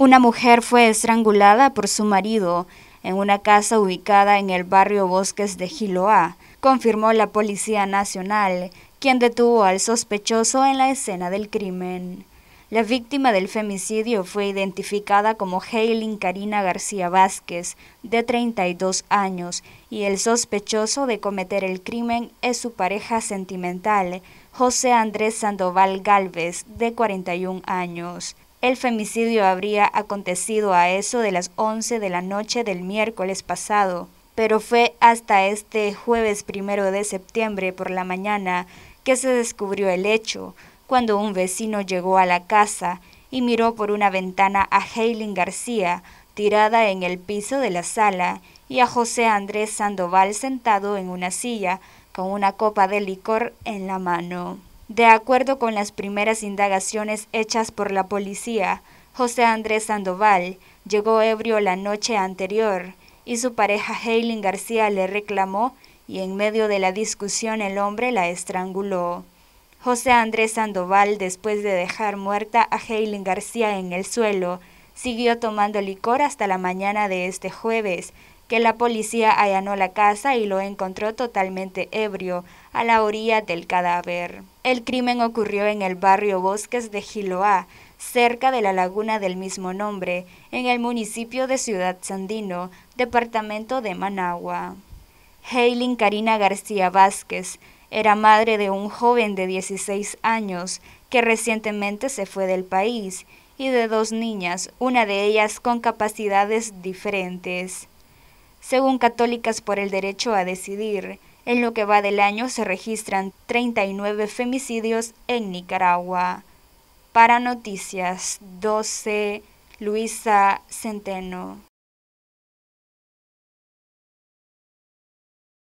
Una mujer fue estrangulada por su marido en una casa ubicada en el barrio Bosques de Giloa, confirmó la Policía Nacional, quien detuvo al sospechoso en la escena del crimen. La víctima del femicidio fue identificada como Heilyn Karina García Vázquez, de 32 años, y el sospechoso de cometer el crimen es su pareja sentimental, José Andrés Sandoval Galvez, de 41 años. El femicidio habría acontecido a eso de las 11 de la noche del miércoles pasado, pero fue hasta este jueves primero de septiembre por la mañana que se descubrió el hecho, cuando un vecino llegó a la casa y miró por una ventana a Helen García tirada en el piso de la sala y a José Andrés Sandoval sentado en una silla con una copa de licor en la mano. De acuerdo con las primeras indagaciones hechas por la policía, José Andrés Sandoval llegó ebrio la noche anterior y su pareja Helen García le reclamó y en medio de la discusión el hombre la estranguló. José Andrés Sandoval, después de dejar muerta a Helen García en el suelo, Siguió tomando licor hasta la mañana de este jueves, que la policía allanó la casa y lo encontró totalmente ebrio, a la orilla del cadáver. El crimen ocurrió en el barrio Bosques de Giloá, cerca de la laguna del mismo nombre, en el municipio de Ciudad Sandino, departamento de Managua. Hailing Karina García Vázquez era madre de un joven de 16 años que recientemente se fue del país y de dos niñas, una de ellas con capacidades diferentes. Según Católicas por el Derecho a Decidir, en lo que va del año se registran 39 femicidios en Nicaragua. Para Noticias 12, Luisa Centeno.